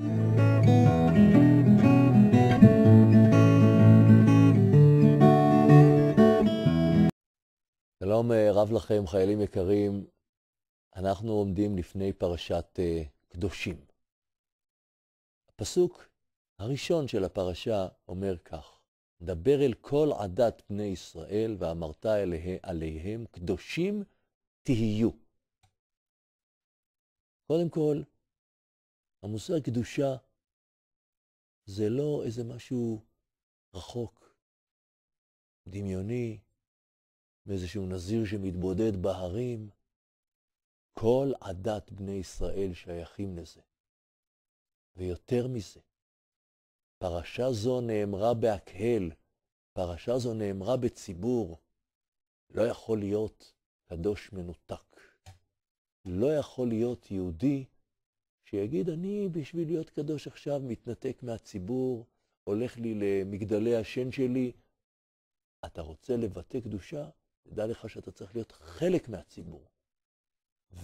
שלום אה, רב לכם, חיילים יקרים. אנחנו עומדים לפני פרשת אה, קדושים. הפסוק הראשון של הפרשה אומר כך: דבר אל כל עדת בני ישראל ואמרת אליה, עליהם קדושים תהיו. קודם כל, המושג קדושה זה לא איזה משהו רחוק, דמיוני, מאיזשהו נזיר שמתבודד בהרים. כל עדת בני ישראל שייכים לזה. ויותר מזה, פרשה זו נאמרה בהקהל, פרשה זו נאמרה בציבור. לא יכול להיות קדוש מנותק. לא יכול להיות יהודי שיגיד, אני בשביל להיות קדוש עכשיו מתנתק מהציבור, הולך לי למגדלי השן שלי. אתה רוצה לבטא קדושה? תדע לך שאתה צריך להיות חלק מהציבור.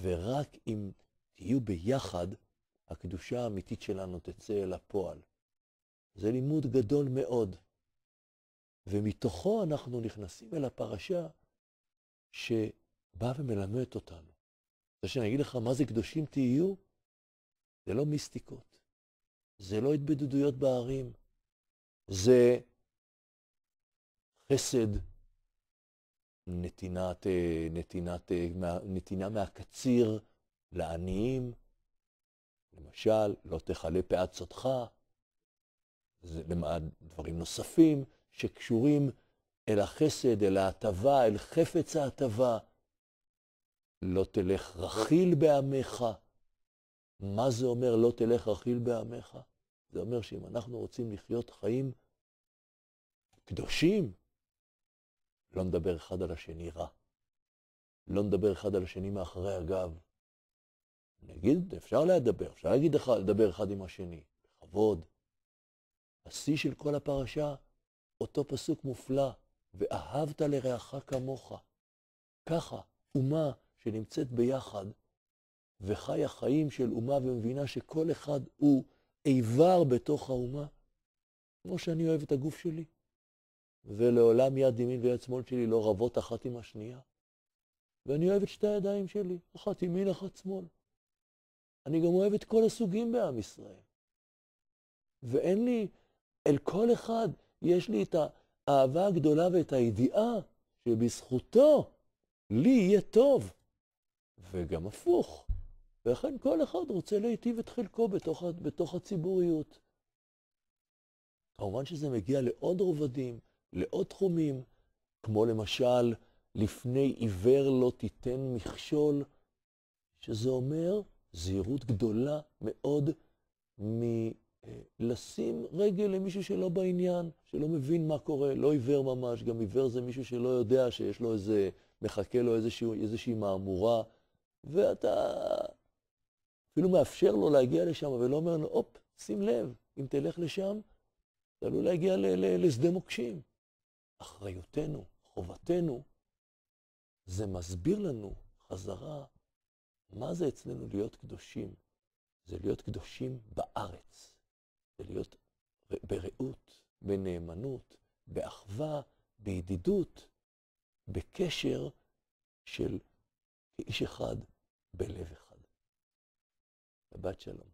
ורק אם תהיו ביחד, הקדושה האמיתית שלנו תצא אל הפועל. זה לימוד גדול מאוד, ומתוכו אנחנו נכנסים אל הפרשה שבאה ומלמדת אותנו. אתה שאני אגיד לך מה זה קדושים תהיו? זה לא מיסטיקות, זה לא התבדדויות בערים, זה חסד, נתינת, אה, נתינת, אה, נתינה מהקציר לעניים, למשל, לא תכלה פאת זה למעט דברים נוספים שקשורים אל החסד, אל ההטבה, אל חפץ ההטבה. לא תלך רכיל בעמך. מה זה אומר לא תלך רכיל בעמך? זה אומר שאם אנחנו רוצים לחיות חיים קדושים, לא נדבר אחד על השני רע. לא נדבר אחד על השני מאחורי הגב. נגיד, אפשר לדבר, אפשר להגיד אחד, לדבר אחד עם השני, בכבוד. השיא של כל הפרשה, אותו פסוק מופלא, ואהבת לרעך כמוך. ככה, אומה שנמצאת ביחד, וחיה חיים של אומה ומבינה שכל אחד הוא איבר בתוך האומה, כמו שאני אוהב את הגוף שלי, ולעולם יד ימין ויד שמאל שלי לא רבות אחת עם השנייה. ואני אוהב את שתי הידיים שלי, אחת ימין, אחת שמאל. אני גם אוהב את כל הסוגים בעם ישראל. ואין לי, אל כל אחד יש לי את האהבה הגדולה ואת הידיעה שבזכותו לי יהיה טוב, וגם הפוך. ולכן כל אחד רוצה להיטיב את חלקו בתוך, בתוך הציבוריות. כמובן שזה מגיע לעוד רובדים, לעוד תחומים, כמו למשל, לפני עיוור לא תיתן מכשול, שזה אומר זהירות גדולה מאוד מלשים רגל למישהו שלא בעניין, שלא מבין מה קורה, לא עיוור ממש, גם עיוור זה מישהו שלא יודע שיש לו איזה, מחכה לו איזשהו, איזושהי מהמורה, ואתה אפילו מאפשר לו להגיע לשם, ולא אומר לו, הופ, שים לב, אם תלך לשם, אתה עלול להגיע לשדה מוקשים. אחריותנו, חובתנו, זה מסביר לנו חזרה מה זה אצלנו להיות קדושים. זה להיות קדושים בארץ, זה להיות ברעות, בנאמנות, באחווה, בידידות, בקשר של איש אחד בלב אחד. باتشلم